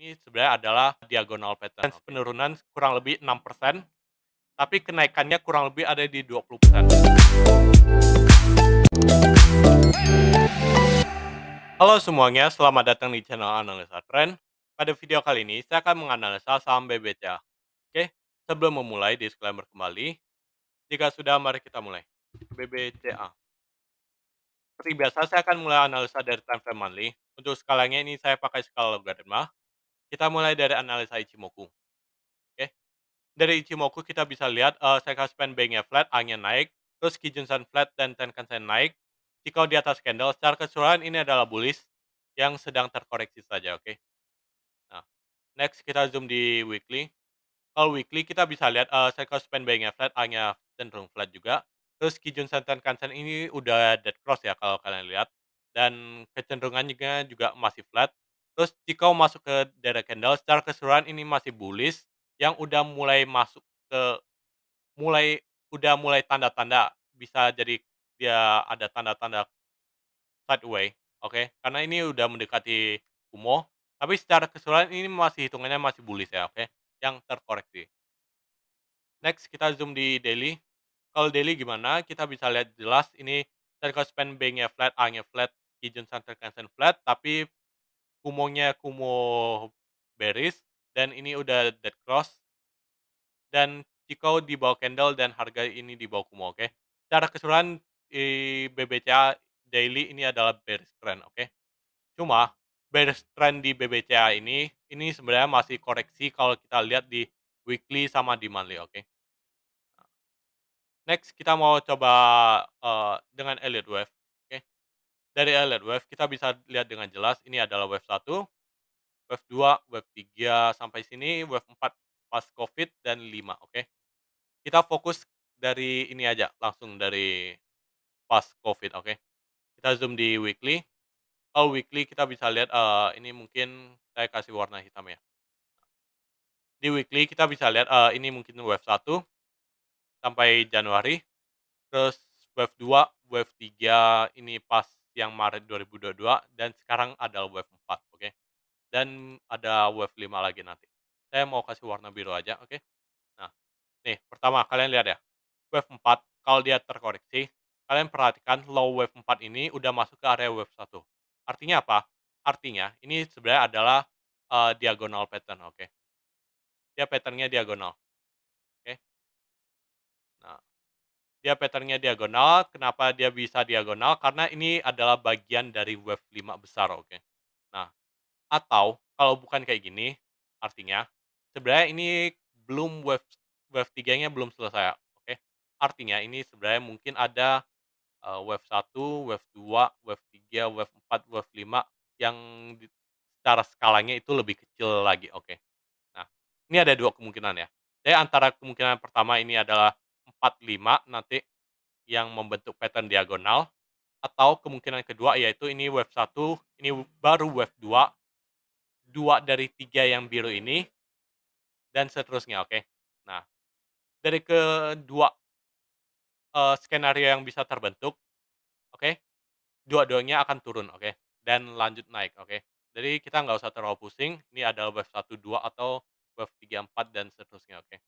ini sebenarnya adalah diagonal pattern. Penurunan kurang lebih 6%, tapi kenaikannya kurang lebih ada di 20%. Halo semuanya, selamat datang di channel Analisa Trend. Pada video kali ini, saya akan menganalisa saham BBCA. Oke, sebelum memulai, disclaimer kembali. Jika sudah, mari kita mulai. BBCA. Seperti biasa, saya akan mulai analisa dari time frame monthly. Untuk skalanya ini saya pakai skala logaritma. Kita mulai dari analisa Ichimoku, oke. Dari Ichimoku kita bisa lihat, uh, eh, Seika Span Bank-nya flat, A-nya naik, terus Kijun-san flat dan Tenkan-sen naik. jika di atas candle, secara keseluruhan ini adalah bullish yang sedang terkoreksi saja, oke. Nah, next kita zoom di weekly. Kalau weekly kita bisa lihat, uh, eh, Seika Span Bank-nya flat, A-nya cenderung flat juga. Terus Kijun-san, tenkan ini udah dead cross ya kalau kalian lihat, dan kecenderungannya juga masih flat. Terus jika masuk ke daerah candle secara keseluruhan ini masih bullish yang udah mulai masuk ke mulai udah mulai tanda-tanda bisa jadi dia ada tanda-tanda sideways, oke? Karena ini udah mendekati Kumo, tapi secara keseluruhan ini masih hitungannya masih bullish ya, oke? Yang terkoreksi. Next kita zoom di daily. Kalau daily gimana? Kita bisa lihat jelas ini Telco Span B-nya flat, A-nya flat, Kijun Center Kansen flat, tapi Kumonya Kumo beris dan ini udah Dead Cross dan Chico di bawah Candle dan harga ini di bawah Kumo, oke? Okay? Secara keseluruhan di BBCA daily ini adalah bearish trend, oke? Okay? Cuma bearish trend di BBCA ini ini sebenarnya masih koreksi kalau kita lihat di weekly sama di monthly, oke? Okay? Next kita mau coba uh, dengan Elliott Wave. Dari Alert Wave kita bisa lihat dengan jelas ini adalah Wave 1, Wave 2, Wave 3 sampai sini, Wave 4 pas COVID dan 5, oke. Okay? Kita fokus dari ini aja, langsung dari pas COVID, oke. Okay? Kita zoom di weekly. Kalau weekly kita bisa lihat uh, ini mungkin saya kasih warna hitam ya. Di weekly kita bisa lihat uh, ini mungkin wave 1 sampai Januari. Terus wave 2, wave 3 ini pas yang Maret 2022 dan sekarang ada wave 4, oke. Dan ada wave 5 lagi nanti. Saya mau kasih warna biru aja, oke. Nah, nih pertama kalian lihat ya. Wave 4 kalau dia terkoreksi, kalian perhatikan low wave 4 ini udah masuk ke area wave 1. Artinya apa? Artinya ini sebenarnya adalah uh, diagonal pattern, oke. Dia patternnya diagonal. Oke. Nah, dia patternnya diagonal. Kenapa dia bisa diagonal? Karena ini adalah bagian dari wave 5 besar, oke. Nah, atau kalau bukan kayak gini, artinya sebenarnya ini belum wave wave 3-nya belum selesai, oke. Artinya ini sebenarnya mungkin ada uh, wave 1, wave 2, wave 3, wave 4, wave 5 yang di, secara skalanya itu lebih kecil lagi, oke. Nah, ini ada dua kemungkinan ya. Jadi antara kemungkinan pertama ini adalah 45 nanti yang membentuk pattern diagonal atau kemungkinan kedua yaitu ini wave 1, ini baru wave 2, 2 dari 3 yang biru ini, dan seterusnya, oke? Okay? Nah, dari kedua uh, skenario yang bisa terbentuk, oke? Okay? Dua-duanya akan turun, oke? Okay? Dan lanjut naik, oke? Okay? Jadi kita nggak usah terlalu pusing, ini ada wave 1, 2, atau wave 3, 4, dan seterusnya, oke? Okay?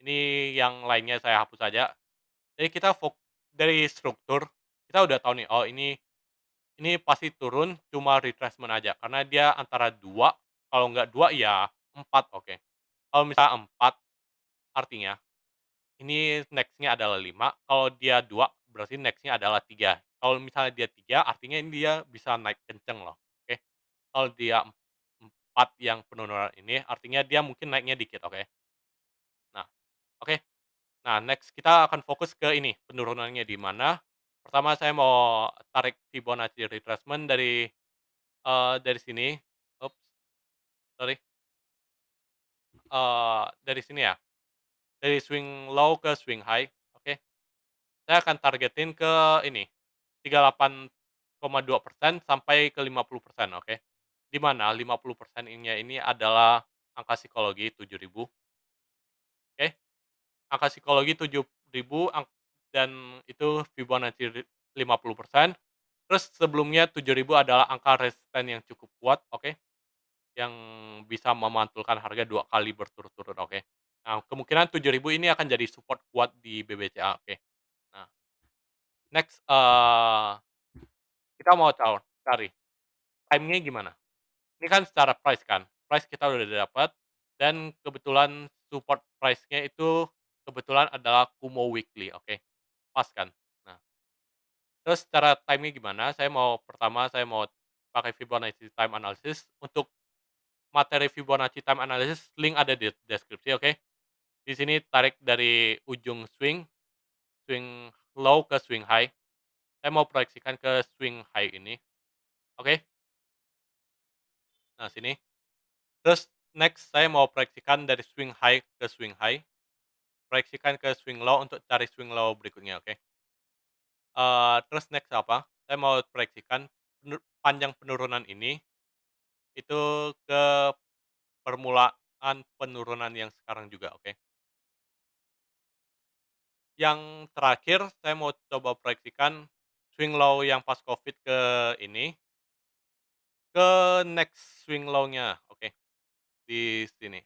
Ini yang lainnya saya hapus saja. Jadi kita fokus dari struktur, kita udah tahu nih, oh ini ini pasti turun cuma retracement aja. Karena dia antara dua, kalau nggak dua ya empat, oke. Kalau misalnya empat, artinya ini nextnya adalah lima. Kalau dia dua, berarti nextnya adalah tiga. Kalau misalnya dia tiga, artinya ini dia bisa naik kenceng loh. Oke. Kalau dia empat yang penurunan ini, artinya dia mungkin naiknya dikit, oke. Oke. Nah, next kita akan fokus ke ini, penurunannya di mana. Pertama saya mau tarik Fibonacci retracement dari uh, dari sini. Ups, sorry. Uh, dari sini ya, dari swing low ke swing high, oke. Saya akan targetin ke ini, 38,2% sampai ke 50%, oke. Di mana 50%-nya ini adalah angka psikologi 7.000 angka psikologi 7.000 dan itu Fibonacci 50%. Terus sebelumnya 7.000 adalah angka resisten yang cukup kuat, oke? Okay? Yang bisa memantulkan harga dua kali berturut-turut, oke? Okay? Nah, kemungkinan 7.000 ini akan jadi support kuat di BBCA, oke? Okay? Nah, next uh, kita mau cari timingnya gimana? Ini kan secara price kan, price kita udah dapat dan kebetulan support price-nya itu kebetulan adalah Kumo Weekly, oke. Pas kan? Nah, terus secara timing gimana? Saya mau pertama saya mau pakai Fibonacci time analysis untuk materi Fibonacci time analysis link ada di deskripsi, oke. Di sini tarik dari ujung swing swing low ke swing high. Saya mau proyeksikan ke swing high ini. Oke. Nah, sini. Terus next saya mau proyeksikan dari swing high ke swing high proyeksikan ke swing low untuk cari swing low berikutnya, oke? uh, terus next apa? Saya mau proyeksikan penur panjang penurunan ini, itu ke permulaan penurunan yang sekarang juga, oke? Yang terakhir, saya mau coba proyeksikan swing low yang pas Covid ke ini ke next swing low-nya, oke, di sini.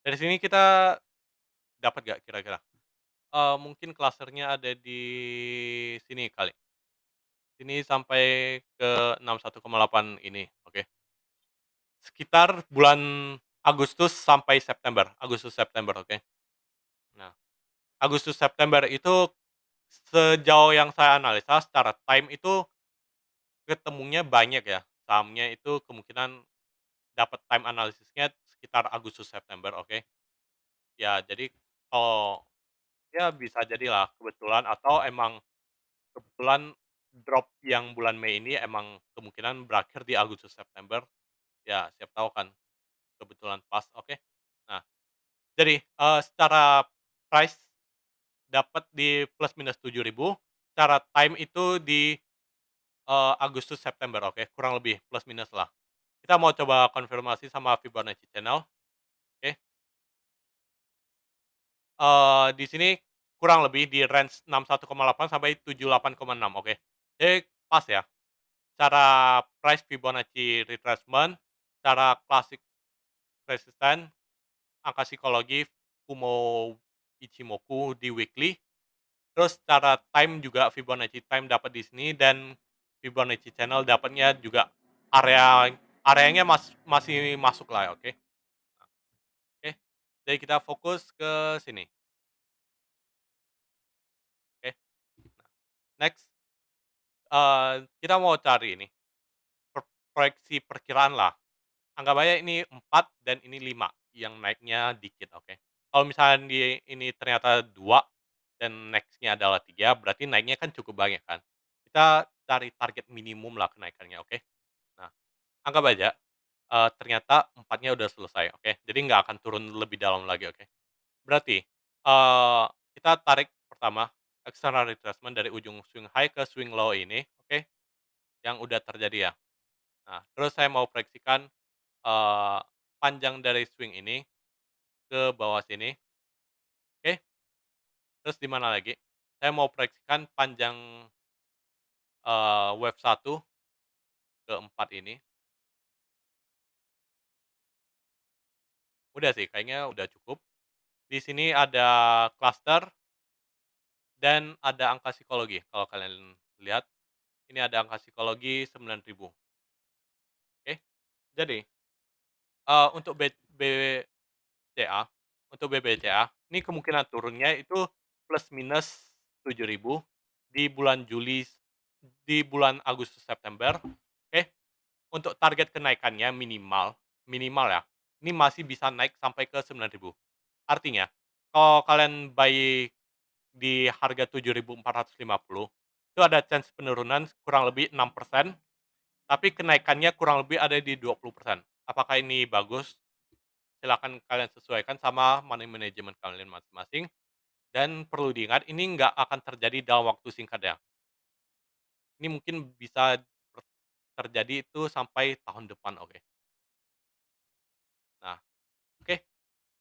Dari sini kita dapat gak kira-kira? uh, mungkin klasernya ada di sini kali. Sini sampai ke 61,8 ini, oke. Sekitar bulan Agustus sampai September, Agustus September, oke. Nah, Agustus September itu sejauh yang saya analisa secara time itu ketemunya banyak ya, sahamnya itu kemungkinan dapat time analisisnya sekitar Agustus September, oke. Ya, jadi kalau ya bisa jadilah kebetulan atau emang kebetulan drop yang bulan Mei ini emang kemungkinan berakhir di Agustus September. Ya, siap tahu kan kebetulan pas, oke. Nah, jadi uh, secara price dapat di plus minus 7.000, secara time itu di uh, Agustus September, oke, kurang lebih plus minus lah. Kita mau coba konfirmasi sama Fibonacci Channel. Oke. Eh, di sini kurang lebih di range 61,8 sampai 78,6, oke. Jadi pas ya. Cara price Fibonacci retracement, cara klasik resisten, angka psikologi Kumo Ichimoku di weekly. Terus cara time juga Fibonacci time dapat di sini dan Fibonacci channel dapatnya juga area areanya mas, masih masuk lah, oke? Okay? Oke, okay. jadi kita fokus ke sini. Oke, okay. Nah, next uh, kita mau cari ini per proyeksi perkiraan lah. Anggap aja ini 4 dan ini 5 yang naiknya dikit, oke? Okay? Kalau misalnya di, ini ternyata dua dan nextnya adalah tiga, berarti naiknya kan cukup banyak kan? Kita cari target minimum lah kenaikannya, oke? Okay? Anggap aja, uh, ternyata empatnya udah selesai, oke. Jadi nggak akan turun lebih dalam lagi, oke. Berarti, uh, kita tarik pertama external retracement dari ujung swing high ke swing low ini, oke, yang udah terjadi ya. Nah, terus saya mau proyeksikan, uh, panjang dari swing ini ke bawah sini. Oke. Terus di mana lagi? Saya mau proyeksikan panjang uh, wave 1 ke 4 ini. Udah sih, kayaknya udah cukup. Di sini ada cluster dan ada angka psikologi. Kalau kalian lihat, ini ada angka psikologi 9.000. Oke. Jadi, uh, untuk BBCA untuk BBCA, ini kemungkinan turunnya itu plus minus 7.000 di bulan Juli di bulan Agustus September. Oke. Untuk target kenaikannya minimal minimal ya ini masih bisa naik sampai ke 9.000. Artinya, kalau kalian buy di harga 7.450, itu ada chance penurunan kurang lebih 6%, tapi kenaikannya kurang lebih ada di 20%. Apakah ini bagus? silahkan kalian sesuaikan sama money management kalian masing-masing. Dan perlu diingat, ini nggak akan terjadi dalam waktu singkat ya. Ini mungkin bisa terjadi itu sampai tahun depan, oke.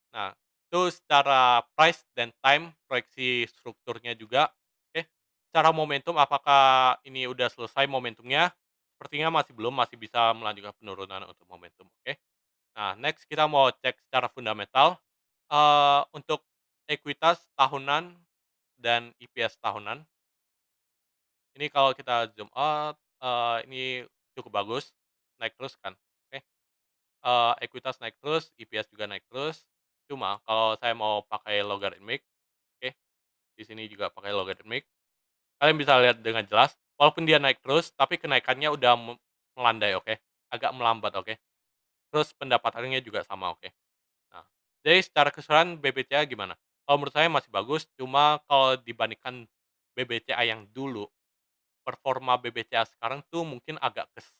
Nah, itu secara price dan time proyeksi strukturnya juga. Oke. Secara momentum apakah ini udah selesai momentumnya? Sepertinya masih belum, masih bisa melanjutkan penurunan untuk momentum, oke. Nah, next kita mau cek secara fundamental uh, untuk ekuitas tahunan dan EPS tahunan. Ini kalau kita zoom out, uh, ini cukup bagus, naik terus kan. Oke. Uh, ekuitas naik terus, EPS juga naik terus Cuma kalau saya mau pakai logaritmik oke, di sini juga pakai logaritmik Kalian bisa lihat dengan jelas, walaupun dia naik terus, tapi kenaikannya udah melandai, oke. Agak melambat, oke. Terus pendapatannya juga sama, oke. Nah, jadi secara keseluruhan BBCA gimana? Kalau menurut saya masih bagus, cuma kalau dibandingkan BBCA yang dulu, performa BBCA sekarang tuh mungkin agak kes,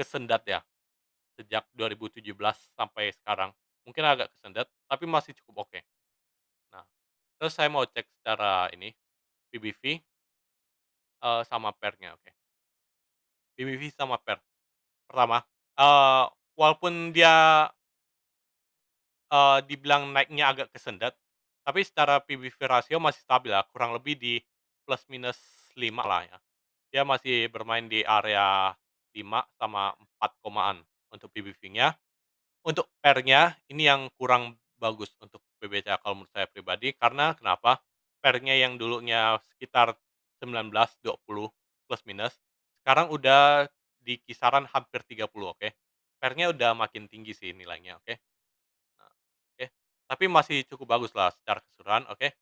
kesendat ya sejak 2017 sampai sekarang. Mungkin agak kesendat, tapi masih cukup oke. Nah, terus saya mau cek secara ini, PBV, uh, eh, sama pernya oke oke. PBV sama PER. Pertama, uh, walaupun dia uh, dibilang naiknya agak kesendat, tapi secara PBV rasio masih stabil lah, kurang lebih di plus minus 5 lah ya. Dia masih bermain di area 5 sama 4 komaan untuk PBV-nya. Untuk pernya ini yang kurang bagus untuk BBCA kalau menurut saya pribadi karena kenapa? Pernya yang dulunya sekitar 19 20 plus minus sekarang udah di kisaran hampir 30, oke. Okay? Pernya udah makin tinggi sih nilainya, oke. Okay? Nah, oke. Okay. Tapi masih cukup bagus lah secara keseluruhan, oke. Okay?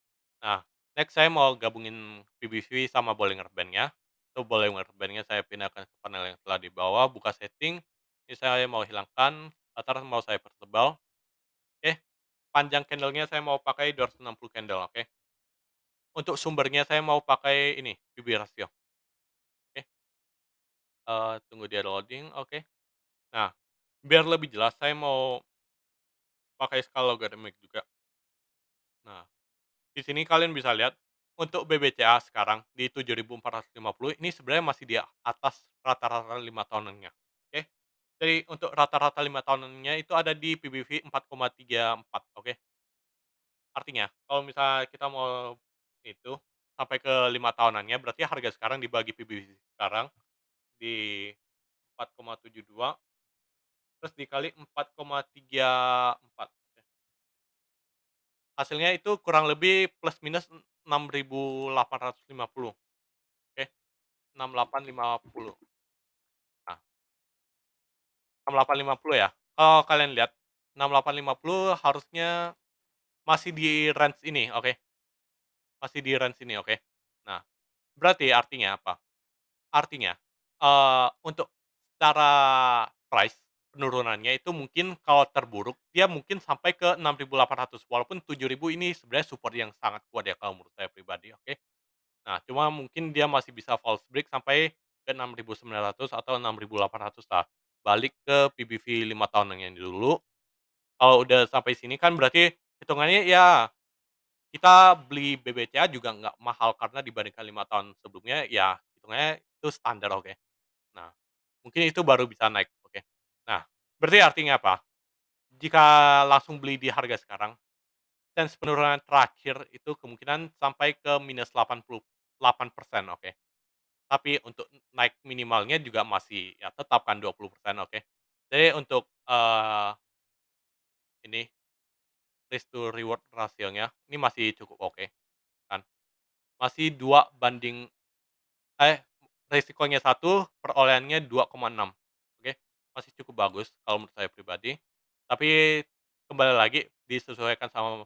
Nah, next saya mau gabungin PBV sama Bollinger Band-nya. So, Bollinger band saya pindahkan ke panel yang telah di bawah, buka setting. Ini saya mau hilangkan, latar mau saya pertebal. Oke, panjang candlenya saya mau pakai 260 candle, oke. Untuk sumbernya saya mau pakai ini, BB ratio. Oke. Eh, tunggu dia loading, oke. Nah, biar lebih jelas saya mau pakai skala logaritmik juga. Nah, di sini kalian bisa lihat untuk BBCA sekarang di 7450 ini sebenarnya masih di atas rata-rata 5 tahunannya. Jadi untuk rata-rata -rata tahunannya itu ada di PBV 4,34, oke. Artinya, kalau misalnya kita mau itu, sampai ke lima tahunannya, berarti harga sekarang dibagi PBV sekarang di 4,72 terus dikali 4,34 Hasilnya itu kurang lebih plus minus 6.850, oke. 6.850. 6850 ya. Kalau kalian lihat 6850 harusnya masih di range ini, oke. Okay? Masih di range ini, oke. Okay? Nah, berarti artinya apa? Artinya uh, untuk secara price penurunannya itu mungkin kalau terburuk dia mungkin sampai ke 6.800 walaupun 7.000 ini sebenarnya support yang sangat kuat ya kalau menurut saya pribadi oke okay? nah cuma mungkin dia masih bisa false break sampai ke 6.900 atau 6.800 lah balik ke PBV 5 tahun yang dulu. Kalau udah sampai sini kan berarti hitungannya ya kita beli BBCA juga nggak mahal karena dibandingkan lima tahun sebelumnya ya hitungannya itu standar oke. Okay. Nah, mungkin itu baru bisa naik oke. Okay. Nah, berarti artinya apa? Jika langsung beli di harga sekarang, chance penurunan terakhir itu kemungkinan sampai ke minus 88 persen oke. Okay tapi untuk naik minimalnya juga masih ya tetap kan 20%, oke. Jadi untuk, uh, ini, risk to reward rasionya ini masih cukup oke kan. Masih dua banding eh, risikonya satu perolehannya 2,6, oke. Masih cukup bagus kalau menurut saya pribadi, tapi kembali lagi disesuaikan sama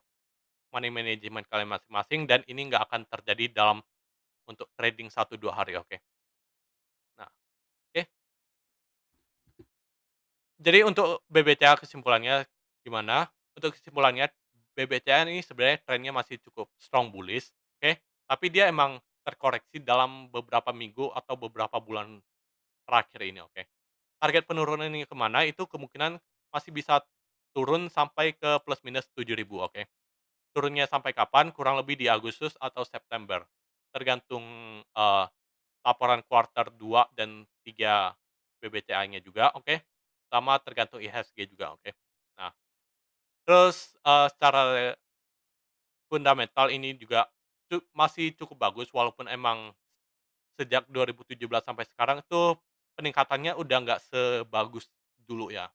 money management kalian masing-masing dan ini nggak akan terjadi dalam untuk trading satu dua hari, oke. Okay. Nah, oke. Okay. Jadi untuk BBCA kesimpulannya gimana? Untuk kesimpulannya BBCA ini sebenarnya trennya masih cukup strong bullish, oke. Okay. Tapi dia emang terkoreksi dalam beberapa minggu atau beberapa bulan terakhir ini, oke. Okay. Target penurunan ini kemana? Itu kemungkinan masih bisa turun sampai ke plus minus 7000 oke. Okay? Turunnya sampai kapan? Kurang lebih di Agustus atau September tergantung, uh, laporan kuartal 2 dan 3 bbta nya juga, oke, sama tergantung IHSG juga, oke. Nah, terus, uh, secara fundamental ini juga cu masih cukup bagus walaupun emang sejak 2017 sampai sekarang itu peningkatannya udah nggak sebagus dulu ya.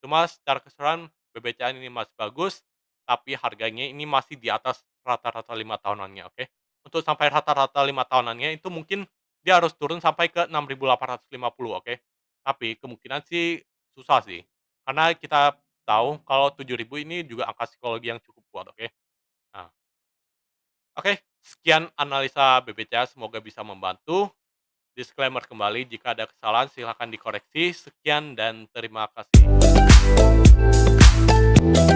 Cuma secara keseluruhan BBCA ini masih bagus, tapi harganya ini masih di atas rata-rata 5 tahunannya, oke untuk sampai rata-rata lima tahunannya itu mungkin dia harus turun sampai ke 6.850 oke okay? tapi kemungkinan sih susah sih karena kita tahu kalau 7.000 ini juga angka psikologi yang cukup kuat oke okay? nah. oke okay, sekian analisa BBCA semoga bisa membantu disclaimer kembali jika ada kesalahan silahkan dikoreksi sekian dan terima kasih